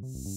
Thank you.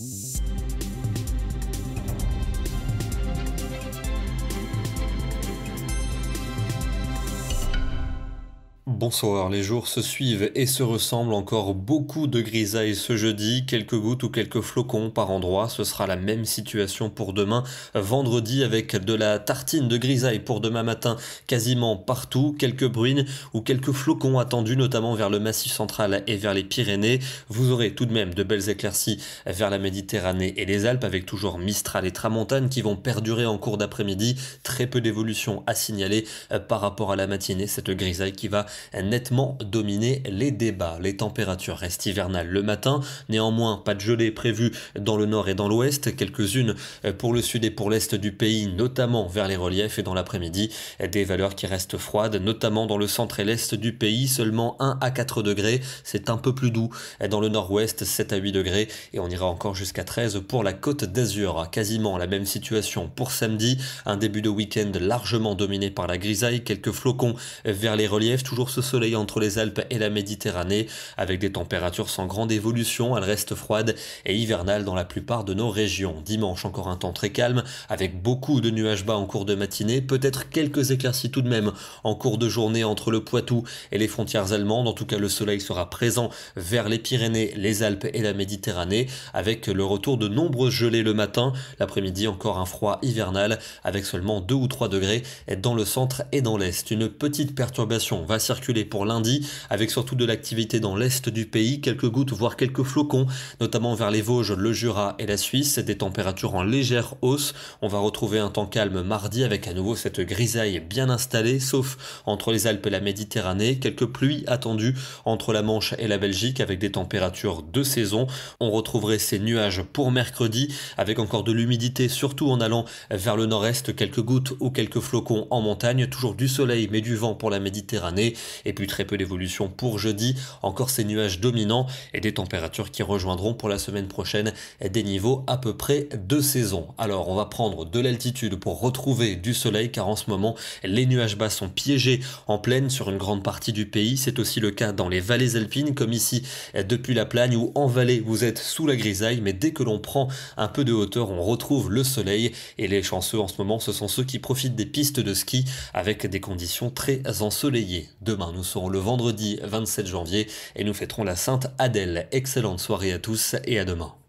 Bonsoir, les jours se suivent et se ressemblent encore beaucoup de grisailles ce jeudi, quelques gouttes ou quelques flocons par endroit, ce sera la même situation pour demain, vendredi avec de la tartine de grisaille pour demain matin quasiment partout, quelques bruines ou quelques flocons attendus notamment vers le massif central et vers les Pyrénées, vous aurez tout de même de belles éclaircies vers la Méditerranée et les Alpes avec toujours Mistral et Tramontane qui vont perdurer en cours d'après-midi, très peu d'évolution à signaler euh, par rapport à la matinée, cette grisaille qui va nettement dominé les débats. Les températures restent hivernales le matin, néanmoins pas de gelée prévue dans le nord et dans l'ouest, quelques-unes euh, pour le sud et pour l'est du pays, notamment vers les reliefs et dans l'après-midi, des valeurs qui restent froides, notamment dans le centre et l'est du pays, seulement 1 à 4 degrés, c'est un peu plus doux. Dans le nord-ouest, 7 à 8 degrés et on ira encore jusqu'à 13 pour la côte d'Azur. Quasiment la même situation pour samedi, un début de week-end largement dominé par la grisaille, quelques flocons vers les reliefs, toujours ce soleil entre les Alpes et la Méditerranée, avec des températures sans grande évolution, elles restent froides et hivernales dans la plupart de nos régions. Dimanche, encore un temps très calme, avec beaucoup de nuages bas en cours de matinée, peut-être quelques éclaircies tout de même en cours de journée entre le Poitou et les frontières allemandes. En tout cas, le soleil sera présent vers les Pyrénées, les Alpes et la Méditerranée, avec le retour de nombreuses gelées le matin. L'après-midi, encore un froid hivernal, avec seulement 2 ou 3 degrés dans le centre et dans l'est. Une petite perturbation va s'y pour lundi, avec surtout de l'activité dans l'est du pays, quelques gouttes voire quelques flocons, notamment vers les Vosges, le Jura et la Suisse, des températures en légère hausse. On va retrouver un temps calme mardi avec à nouveau cette grisaille bien installée, sauf entre les Alpes et la Méditerranée, quelques pluies attendues entre la Manche et la Belgique avec des températures de saison. On retrouverait ces nuages pour mercredi avec encore de l'humidité, surtout en allant vers le nord-est, quelques gouttes ou quelques flocons en montagne, toujours du soleil mais du vent pour la Méditerranée et puis très peu d'évolution pour jeudi. Encore ces nuages dominants et des températures qui rejoindront pour la semaine prochaine des niveaux à peu près de saison. Alors on va prendre de l'altitude pour retrouver du soleil car en ce moment les nuages bas sont piégés en pleine sur une grande partie du pays. C'est aussi le cas dans les vallées alpines comme ici depuis la plagne où en vallée vous êtes sous la grisaille mais dès que l'on prend un peu de hauteur on retrouve le soleil et les chanceux en ce moment ce sont ceux qui profitent des pistes de ski avec des conditions très ensoleillées demain. Nous serons le vendredi 27 janvier et nous fêterons la Sainte Adèle. Excellente soirée à tous et à demain.